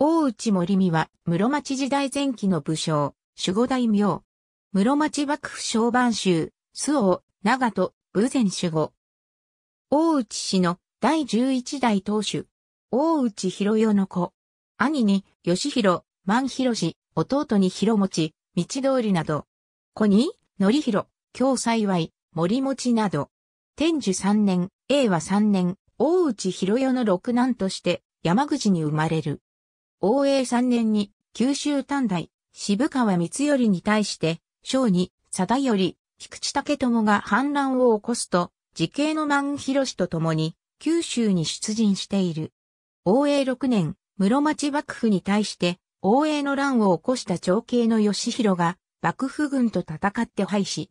大内森美は、室町時代前期の武将、守護大名。室町幕府小番州、周王、長門、武前守護。大内氏の第十一代当主。大内広代の子。兄に、吉弘、万広氏、弟に広持、道通りなど。子に、則弘、京幸い、森持など。天寿三年、永和三年、大内広代の六男として、山口に生まれる。応永三年に九州短大、渋川光頼に対して、小に、貞頼、菊池武友が反乱を起こすと、時系の万広氏と共に、九州に出陣している。応永六年、室町幕府に対して、応永の乱を起こした長兄の義弘が、幕府軍と戦って敗死。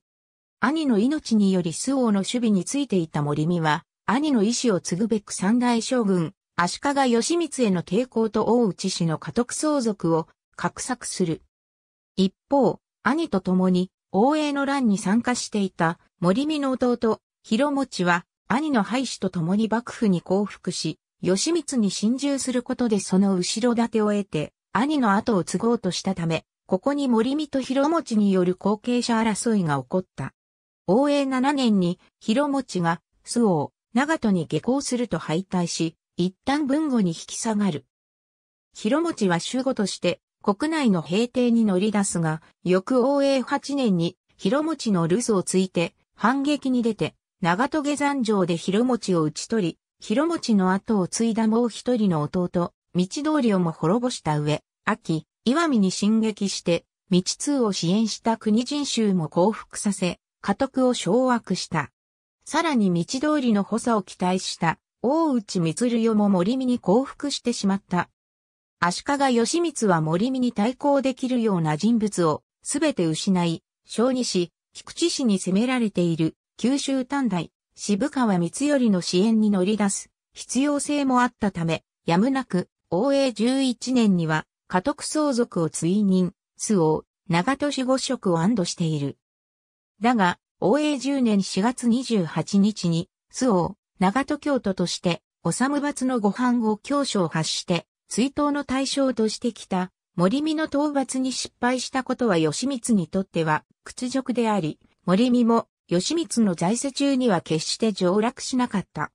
兄の命により周王の守備についていた森美は、兄の意志を継ぐべく三大将軍、足利義満への抵抗と大内氏の家督相続を画策する。一方、兄と共に応永の乱に参加していた森美の弟、広持は兄の廃止と共に幕府に降伏し、義満に侵入することでその後ろ盾を得て、兄の後を継ごうとしたため、ここに森美と広持による後継者争いが起こった。応永7年に広持が周王、長門に下校すると敗退し、一旦文後に引き下がる。広持は守護として国内の平定に乗り出すが、翌応永8年に広持の留守をついて反撃に出て、長戸下山城で広持を討ち取り、広持の後を継いだもう一人の弟、道通りをも滅ぼした上、秋、岩見に進撃して、道通を支援した国人衆も降伏させ、家督を掌握した。さらに道通りの補佐を期待した大内光代も森見に降伏してしまった。足利義満は森見に対抗できるような人物をすべて失い、小児市、菊池市に攻められている九州短大、渋川光頼の支援に乗り出す必要性もあったため、やむなく、応永11年には、家督相続を追認、周王、長年五職を安堵している。だが、応永10年4月28日に、周王、長戸京都として、おさむ伐のご飯を教書を発して、追悼の対象としてきた、森美の討伐に失敗したことは義満にとっては屈辱であり、森美も義満の在世中には決して上落しなかった。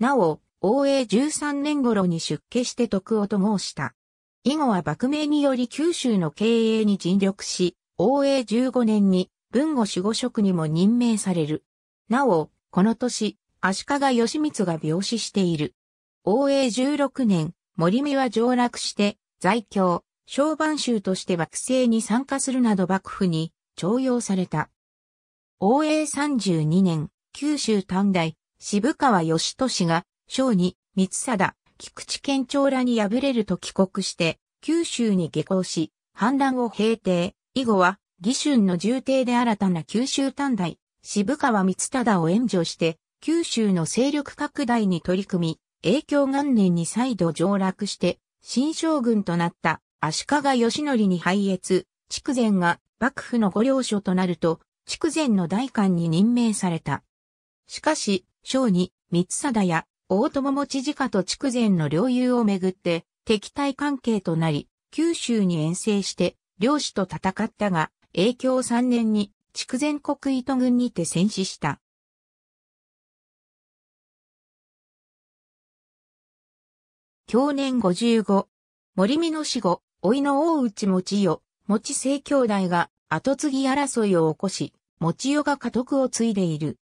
なお、王永13年頃に出家して徳をと申した。以後は幕名により九州の経営に尽力し、王永15年に文後守護職にも任命される。なお、この年、足利義満が病死している。応永16年、森美は上落して、在京、小番衆として幕政に参加するなど幕府に徴用された。応永32年、九州短大、渋川義俊が、小二、三貞、菊池県庁らに敗れると帰国して、九州に下校し、反乱を平定、以後は、義春の重帝で新たな九州短大、渋川三忠を援助して、九州の勢力拡大に取り組み、影響元年に再度上落して、新将軍となった足利義則に敗越、筑前が幕府の御領所となると、筑前の代官に任命された。しかし、小に、三貞や大友持家と筑前の領有をめぐって、敵対関係となり、九州に遠征して、領主と戦ったが、影響3年に、筑前国糸軍にて戦死した。享年55。森美濃死後、老いの大内持代、持正兄弟が後継ぎ争いを起こし、持よが家督を継いでいる。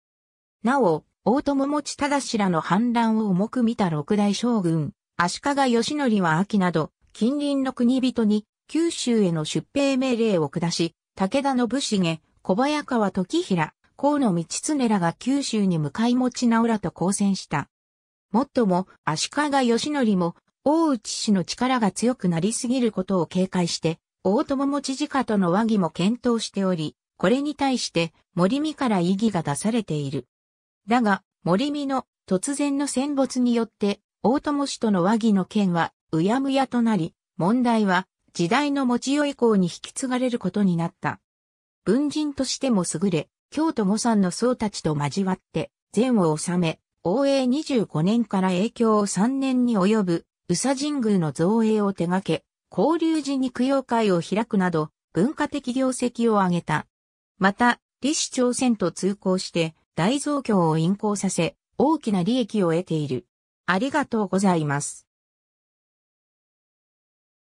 なお、大友持忠らの反乱を重く見た六大将軍、足利義則は秋など、近隣の国人に九州への出兵命令を下し、武田の士繁、小早川時平、河野道常らが九州に向かい持ち直らと交戦した。もっとも、足利義則も、大内氏の力が強くなりすぎることを警戒して、大友持ち家との和議も検討しており、これに対して森美から異議が出されている。だが、森美の突然の戦没によって、大友氏との和議の件はうやむやとなり、問題は時代の持ちよい校に引き継がれることになった。文人としても優れ、京都五山の僧たちと交わって、善を治め、応永25年から響を3年に及ぶ宇佐神宮の造営を手掛け、交流寺に供養会を開くなど、文化的業績を上げた。また、李氏朝鮮と通行して、大増強を引行させ、大きな利益を得ている。ありがとうございます。